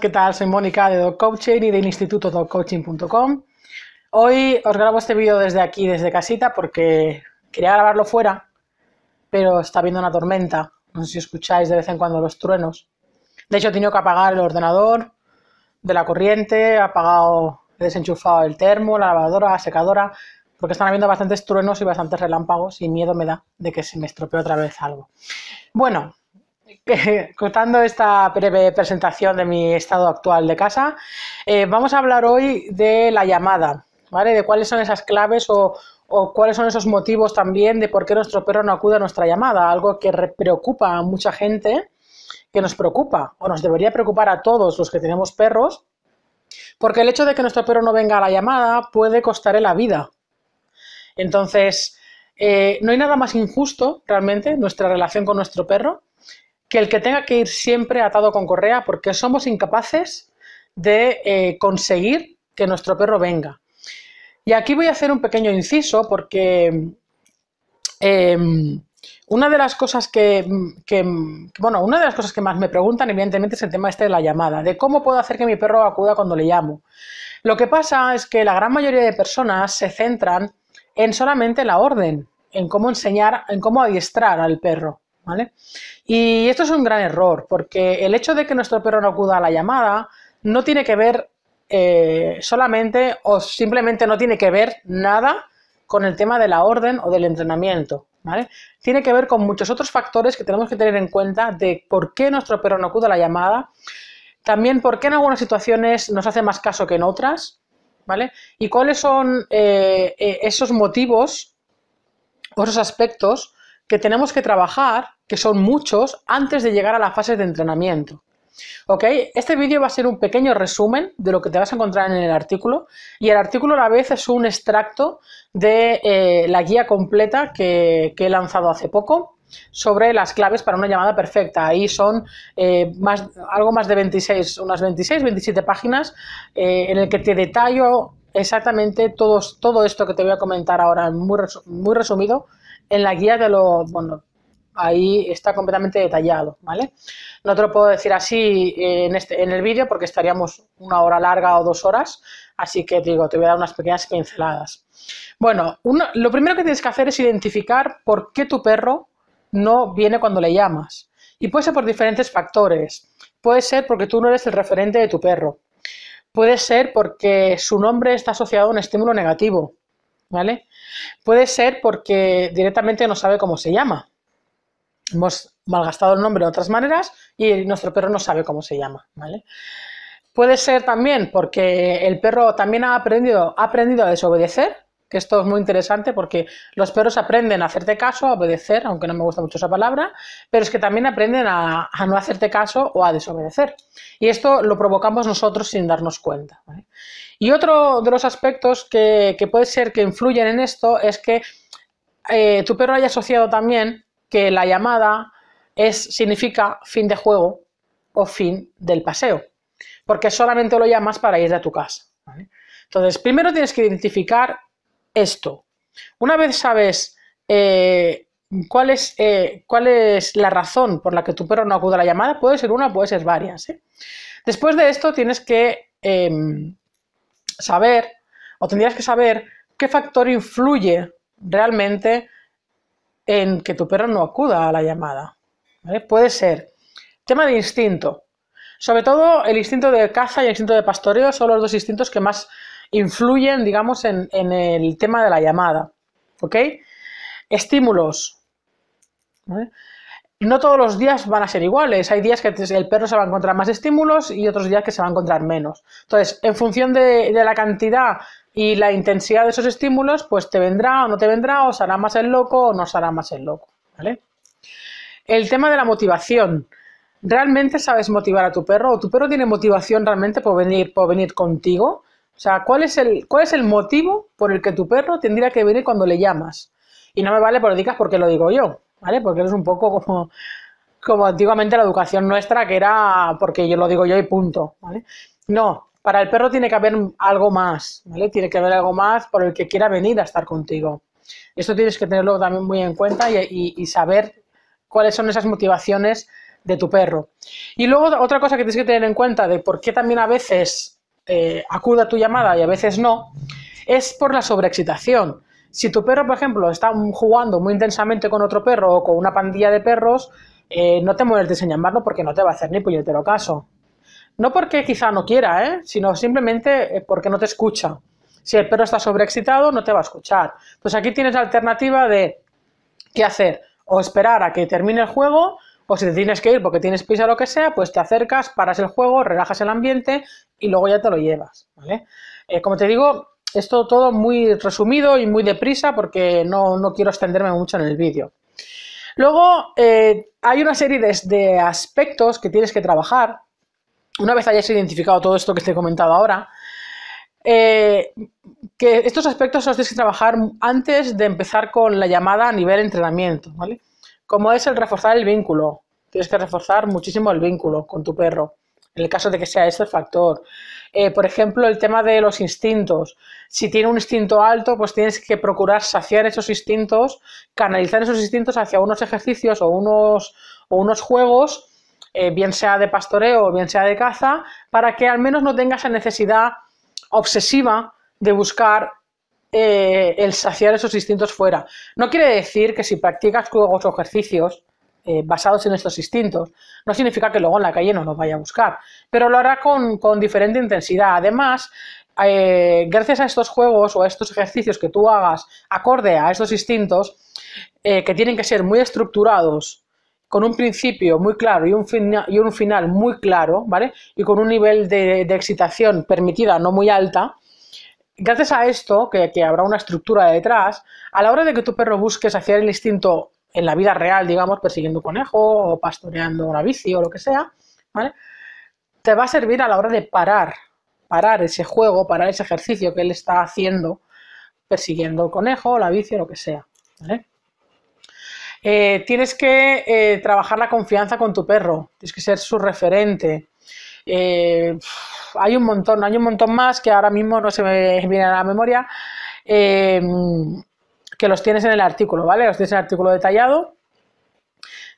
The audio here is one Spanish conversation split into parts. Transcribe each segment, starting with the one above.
¿qué tal? Soy Mónica de Dog Coaching y del instituto coaching.com Hoy os grabo este vídeo desde aquí, desde casita, porque quería grabarlo fuera, pero está habiendo una tormenta. No sé si escucháis de vez en cuando los truenos. De hecho, he tenido que apagar el ordenador de la corriente, he apagado, desenchufado el termo, la lavadora, la secadora, porque están habiendo bastantes truenos y bastantes relámpagos y miedo me da de que se me estropee otra vez algo. Bueno, contando esta breve presentación de mi estado actual de casa, eh, vamos a hablar hoy de la llamada, ¿vale? De cuáles son esas claves o, cuáles son esos motivos también de por qué nuestro perro no acude a nuestra llamada, algo que preocupa a mucha gente, que nos preocupa o nos debería preocupar a todos los que tenemos perros, porque el hecho de que nuestro perro no venga a la llamada puede costarle la vida. Entonces, eh, no hay nada más injusto realmente nuestra relación con nuestro perro que el que tenga que ir siempre atado con correa porque somos incapaces de eh, conseguir que nuestro perro venga. Y aquí voy a hacer un pequeño inciso porque em, una de las cosas que, que, bueno, una de las cosas que más me preguntan evidentemente es el tema este de la llamada, de cómo puedo hacer que mi perro acuda cuando le llamo. Lo que pasa es que la gran mayoría de personas se centran en solamente la orden, en cómo enseñar, en cómo adiestrar al perro. ¿vale? Y esto es un gran error, porque el hecho de que nuestro perro no acuda a la llamada no tiene que ver eh, solamente o simplemente no tiene que ver nada con el tema de la orden o del entrenamiento, Tiene que ver con muchos otros factores que tenemos que tener en cuenta de por qué nuestro perro no acuda a la llamada, también por qué en algunas situaciones nos hace más caso que en otras, ¿vale? Y cuáles son eh, eh, esos motivos o esos aspectos que tenemos que trabajar, que son muchos, antes de llegar a la fase de entrenamiento. ¿Ok? Este vídeo va a ser un pequeño resumen de lo que te vas a encontrar en el artículo y el artículo a la vez es un extracto de eh, la guía completa que, he lanzado hace poco sobre las claves para una llamada perfecta. Ahí son eh, más, algo más de 26, unas 26, 27 páginas eh, en el que te detallo exactamente todo, todo esto que te voy a comentar ahora muy, muy resumido en la guía de los bueno, ahí está completamente detallado, ¿vale? No te lo puedo decir así eh, en, este, en el vídeo porque estaríamos una hora larga o dos horas, así que te digo, te voy a dar unas pequeñas pinceladas. Bueno, lo primero que tienes que hacer es identificar por qué tu perro no viene cuando le llamas. Y puede ser por diferentes factores. Puede ser porque tú no eres el referente de tu perro. Puede ser porque su nombre está asociado a un estímulo negativo. ¿vale? Puede ser porque directamente no sabe cómo se llama. Hemos malgastado el nombre de otras maneras y nuestro perro no sabe cómo se llama, ¿vale? Puede ser también porque el perro también ha aprendido, ha aprendido a desobedecer que esto es muy interesante porque los perros aprenden a hacerte caso, a obedecer, aunque no me gusta mucho esa palabra, pero es que también aprenden a, no hacerte caso o a desobedecer. Y esto lo provocamos nosotros sin darnos cuenta. Y otro de los aspectos que, puede ser que influyen en esto es que eh, tu perro haya asociado también que la llamada es, significa fin de juego o fin del paseo, porque solamente lo llamas para ir a tu casa. Entonces, primero tienes que identificar esto. Una vez sabes eh, cuál, es, eh, cuál es la razón por la que tu perro no acude a la llamada, puede ser una, puede ser varias. ¿eh? Después de esto tienes que em, saber, o tendrías que saber, qué factor influye realmente en que tu perro no acuda a la llamada. Puede ser tema de instinto. Sobre todo el instinto de caza y el instinto de pastoreo son los dos instintos que más influyen, digamos, en, el tema de la llamada. ¿Ok? Estímulos. No todos los días van a ser iguales. Hay días que el perro se va a encontrar más estímulos y otros días que se va a encontrar menos. Entonces, en función de, la cantidad y la intensidad de esos estímulos, pues te vendrá o no te vendrá, o será más el loco o no será más el loco. ¿Vale? El tema de la motivación. ¿Realmente sabes motivar a tu perro? ¿O tu perro tiene motivación realmente por venir, por venir contigo? O sea, ¿cuál es, el, ¿cuál es el motivo por el que tu perro tendría que venir cuando le llamas? Y no me vale por digas porque lo digo yo, ¿vale? Porque es un poco como, como antiguamente la educación nuestra, que era porque yo lo digo yo y punto, ¿vale? No, para el perro tiene que haber algo más, ¿vale? Tiene que haber algo más por el que quiera venir a estar contigo. Esto tienes que tenerlo también muy en cuenta y, saber cuáles son esas motivaciones de tu perro. Y luego otra cosa que tienes que tener en cuenta de por qué también a veces eh, acude a tu llamada y a veces no, es por la sobreexcitación. Si tu perro, por ejemplo, está jugando muy intensamente con otro perro o con una pandilla de perros, eh, no te mueves en llamarlo porque no te va a hacer ni puñetero caso. No porque quizá no quiera, ¿eh? sino simplemente porque no te escucha. Si el perro está sobreexcitado, no te va a escuchar. Pues aquí tienes la alternativa de qué hacer. O esperar a que termine el juego o pues si te tienes que ir porque tienes prisa o lo que sea, pues te acercas, paras el juego, relajas el ambiente y luego ya te lo llevas, ¿vale? Eh, como te digo, esto todo muy resumido y muy deprisa porque no, quiero extenderme mucho en el vídeo. Luego, eh, hay una serie de, aspectos que tienes que trabajar. Una vez hayas identificado todo esto que te he comentado ahora, eh, que estos aspectos los tienes que trabajar antes de empezar con la llamada a nivel entrenamiento, ¿vale? como es el reforzar el vínculo. Tienes que reforzar muchísimo el vínculo con tu perro, en el caso de que sea ese el factor. Eh, por ejemplo, el tema de los instintos. Si tiene un instinto alto, pues tienes que procurar saciar esos instintos, canalizar esos instintos hacia unos ejercicios o unos, o unos juegos, eh, bien sea de pastoreo o bien sea de caza, para que al menos no tengas esa necesidad obsesiva de buscar eh, el saciar esos instintos fuera. No quiere decir que si practicas juegos o ejercicios eh, basados en estos instintos, no significa que luego en la calle no los vaya a buscar, pero lo hará con, diferente intensidad. Además, eh, gracias a estos juegos o a estos ejercicios que tú hagas acorde a estos instintos, que tienen que ser muy estructurados, con un principio muy claro y un, y un final muy claro, ¿vale? Y con un nivel de excitación permitida no muy alta, Gracias a esto, que, habrá una estructura detrás, a la hora de que tu perro busques hacer el instinto en la vida real, digamos, persiguiendo un conejo o pastoreando una bici o lo que sea, ¿vale? Te va a servir a la hora de parar, parar ese juego, parar ese ejercicio que él está haciendo, persiguiendo el conejo, la bici o lo que sea, eh, tienes que eh, trabajar la confianza con tu perro, tienes que ser su referente, eh, hay un montón, hay un montón más que ahora mismo no se me viene a la memoria, eh, que los tienes en el artículo, ¿vale? Los tienes en el artículo detallado.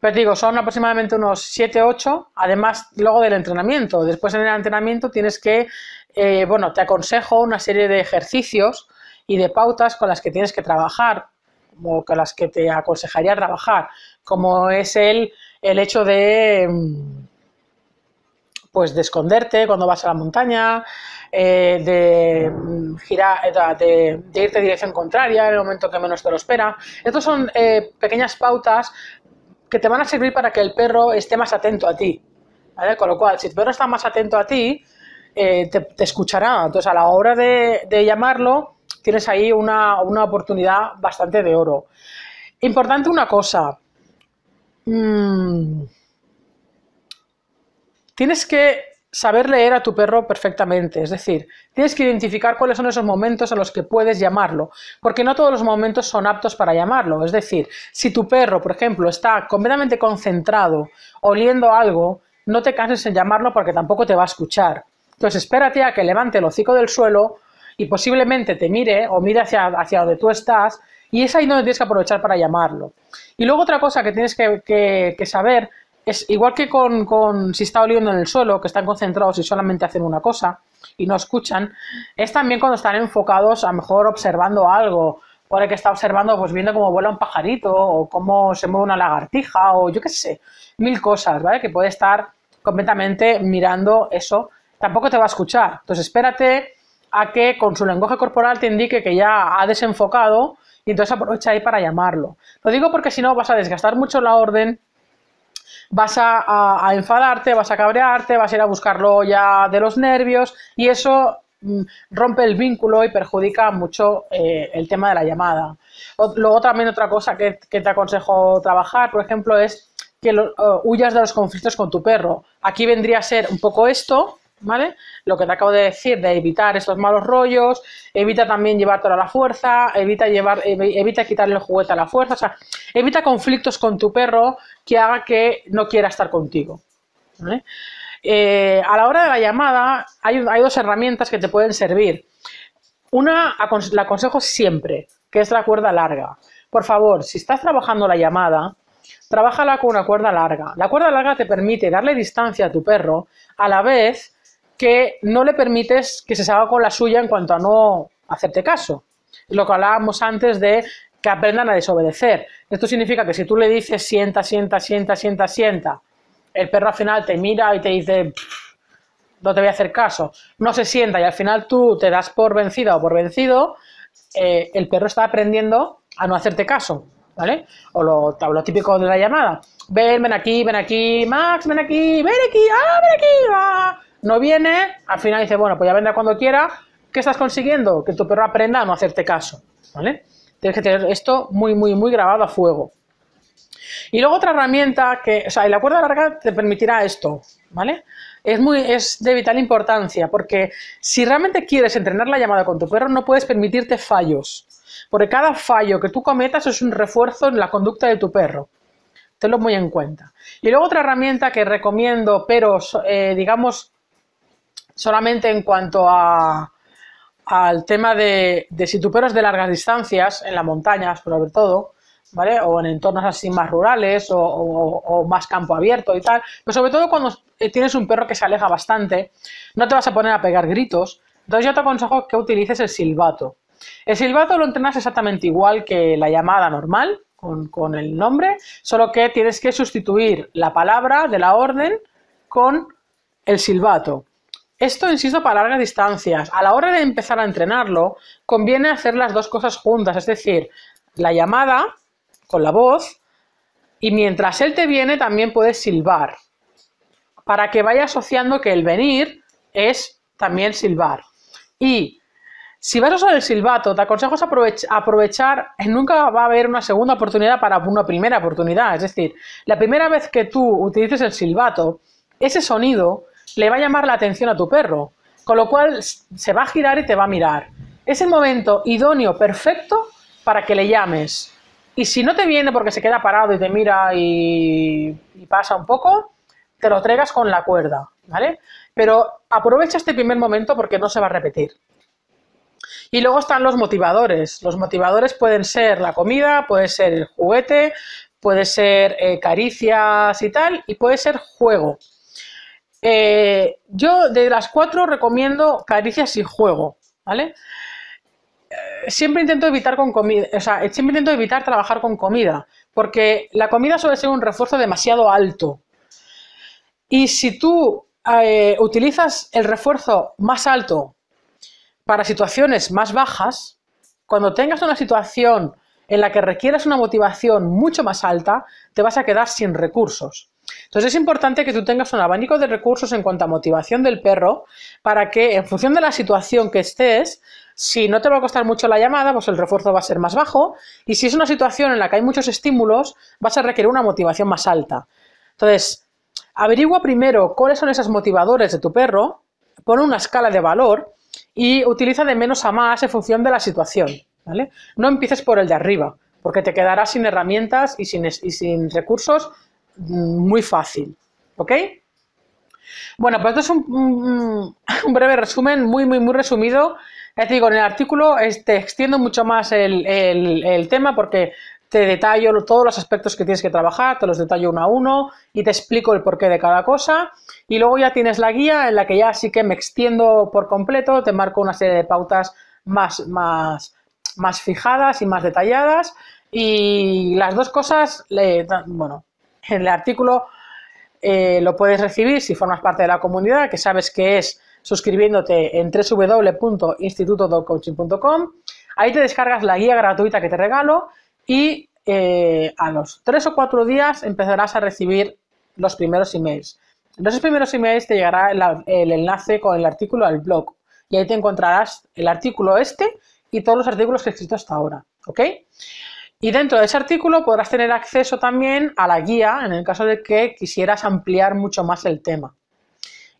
Pero digo, son aproximadamente unos 7, 8, además luego del entrenamiento. Después en el entrenamiento tienes que, eh, bueno, te aconsejo una serie de ejercicios y de pautas con las que tienes que trabajar o con las que te aconsejaría trabajar, como es el, el hecho de mm, pues de esconderte cuando vas a la montaña, eh, de, mm, girar, eh, de, irte dirección contraria en el momento que menos te lo espera. Estas son eh, pequeñas pautas que te van a servir para que el perro esté más atento a ti. Con lo cual, si el perro está más atento a ti, te, escuchará. Entonces, a la hora de, llamarlo, tienes ahí una, oportunidad bastante de oro. Importante una cosa. Mm, tienes que saber leer a tu perro perfectamente, es decir, tienes que identificar cuáles son esos momentos en los que puedes llamarlo, porque no todos los momentos son aptos para llamarlo, es decir, si tu perro, por ejemplo, está completamente concentrado, oliendo algo, no te canses en llamarlo porque tampoco te va a escuchar. Entonces espérate a que levante el hocico del suelo y posiblemente te mire o mire hacia, hacia donde tú estás y es ahí donde tienes que aprovechar para llamarlo. Y luego otra cosa que tienes que, que, que saber es igual que con, si está oliendo en el suelo, que están concentrados y solamente hacen una cosa y no escuchan, es también cuando están enfocados a mejor observando algo, o el que está observando, pues viendo cómo vuela un pajarito, o cómo se mueve una lagartija, o yo qué sé, mil cosas, ¿vale? Que puede estar completamente mirando eso, tampoco te va a escuchar. Entonces espérate a que con su lenguaje corporal te indique que ya ha desenfocado y entonces aprovecha ahí para llamarlo. Lo digo porque si no vas a desgastar mucho la orden vas a, enfadarte, vas a cabrearte, vas a ir a buscarlo ya de los nervios y eso mm, rompe el vínculo y perjudica mucho eh, el tema de la llamada. luego también otra cosa que, te aconsejo trabajar, por ejemplo, es que eh, huyas de los conflictos con tu perro. Aquí vendría a ser un poco esto, lo que te acabo de decir, de evitar estos malos rollos, evita también llevarte a la fuerza, evita, llevar, evita quitarle el juguete a la fuerza, o sea, evita conflictos con tu perro que haga que no quiera estar contigo. Eh, a la hora de la llamada hay, hay, dos herramientas que te pueden servir. Una la aconsejo siempre, que es la cuerda larga. Por favor, si estás trabajando la llamada, trabájala con una cuerda larga. La cuerda larga te permite darle distancia a tu perro, a la vez que no le permites que se salga con la suya en cuanto a no hacerte caso. Lo que hablábamos antes de que aprendan a desobedecer. Esto significa que si tú le dices sienta, sienta, sienta, sienta, sienta, el perro al final te mira y te dice no te voy a hacer caso, no se sienta y al final tú te das por vencida o por vencido, eh, el perro está aprendiendo a no hacerte caso, ¿vale? O lo, lo, típico de la llamada, ven, ven aquí, ven aquí, Max, ven aquí, ven aquí, ah, ven aquí, va. Ah" no viene, al final dice, bueno, pues ya vendrá cuando quiera. ¿Qué estás consiguiendo? Que tu perro aprenda a no hacerte caso, ¿vale? Tienes que tener esto muy, muy, muy grabado a fuego. Y luego otra herramienta que, o sea, la cuerda larga te permitirá esto, ¿vale? Es, muy, es de vital importancia porque si realmente quieres entrenar la llamada con tu perro no puedes permitirte fallos, porque cada fallo que tú cometas es un refuerzo en la conducta de tu perro. Tenlo muy en cuenta. Y luego otra herramienta que recomiendo, pero eh, digamos Solamente en cuanto a, al tema de, de si tu perro es de largas distancias, en las montañas sobre todo, ¿vale? O en entornos así más rurales o, más campo abierto y tal. Pero sobre todo cuando tienes un perro que se aleja bastante, no te vas a poner a pegar gritos. Entonces yo te aconsejo que utilices el silbato. El silbato lo entrenas exactamente igual que la llamada normal, con, con el nombre, solo que tienes que sustituir la palabra de la orden con el silbato. Esto insisto para largas distancias. A la hora de empezar a entrenarlo, conviene hacer las dos cosas juntas, es decir, la llamada con la voz y mientras él te viene también puedes silbar, para que vaya asociando que el venir es también silbar. Y si vas a usar el silbato, te aconsejo aprovechar, eh, nunca va a haber una segunda oportunidad para una primera oportunidad, es decir, la primera vez que tú utilices el silbato, ese sonido le va a llamar la atención a tu perro, con lo cual se va a girar y te va a mirar. Es el momento idóneo, perfecto, para que le llames. Y si no te viene porque se queda parado y te mira y, pasa un poco, te lo entregas con la cuerda, ¿vale? Pero aprovecha este primer momento porque no se va a repetir. Y luego están los motivadores. Los motivadores pueden ser la comida, puede ser el juguete, puede ser eh, caricias y tal, y puede ser juego. Eh, yo de las cuatro recomiendo caricias y juego, ¿vale? Eh, siempre intento evitar con comida, o sea, siempre intento evitar trabajar con comida, porque la comida suele ser un refuerzo demasiado alto. Y si tú eh, utilizas el refuerzo más alto para situaciones más bajas, cuando tengas una situación en la que requieras una motivación mucho más alta, te vas a quedar sin recursos. Entonces es importante que tú tengas un abanico de recursos en cuanto a motivación del perro para que en función de la situación que estés, si no te va a costar mucho la llamada, pues el refuerzo va a ser más bajo y si es una situación en la que hay muchos estímulos, vas a requerir una motivación más alta. Entonces, averigua primero cuáles son esos motivadores de tu perro, pon una escala de valor y utiliza de menos a más en función de la situación. ¿vale? No empieces por el de arriba, porque te quedarás sin herramientas y sin recursos muy fácil. ¿Ok? Bueno, pues esto es un, breve resumen, muy, muy, muy resumido. es decir digo, en el artículo este, extiendo mucho más el, el tema porque te detallo todos los aspectos que tienes que trabajar, te los detallo uno a uno y te explico el porqué de cada cosa. Y luego ya tienes la guía en la que ya sí que me extiendo por completo, te marco una serie de pautas más, más, más fijadas y más detalladas. Y las dos cosas, bueno, el artículo eh, lo puedes recibir si formas parte de la comunidad, que sabes que es suscribiéndote en www.institutodoccoaching.com Ahí te descargas la guía gratuita que te regalo y eh, a los tres o cuatro días empezarás a recibir los primeros emails. En esos primeros emails te llegará el, enlace con el artículo al blog y ahí te encontrarás el artículo este y todos los artículos que he escrito hasta ahora. ¿Ok? Y dentro de ese artículo podrás tener acceso también a la guía en el caso de que quisieras ampliar mucho más el tema.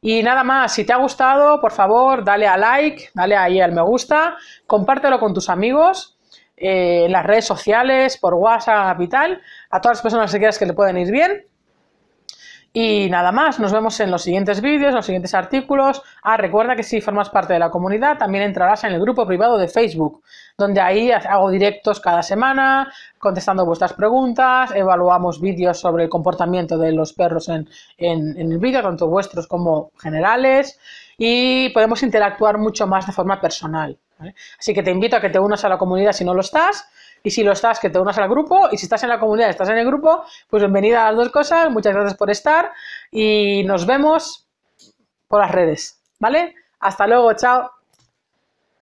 Y nada más, si te ha gustado, por favor, dale a like, dale ahí al me gusta, compártelo con tus amigos eh, en las redes sociales, por WhatsApp y tal, a todas las personas que quieras que le puedan ir bien. Y nada más, nos vemos en los siguientes vídeos, los siguientes artículos. Ah, recuerda que si formas parte de la comunidad, también entrarás en el grupo privado de Facebook, donde ahí hago directos cada semana, contestando vuestras preguntas, evaluamos vídeos sobre el comportamiento de los perros en, el vídeo, tanto vuestros como generales, y podemos interactuar mucho más de forma personal. Así que te invito a que te unas a la comunidad si no lo estás y si lo estás, que te unas al grupo. Y si estás en la comunidad, estás en el grupo, pues bienvenida a las dos cosas. Muchas gracias por estar. Y nos vemos por las redes. ¿Vale? Hasta luego, chao.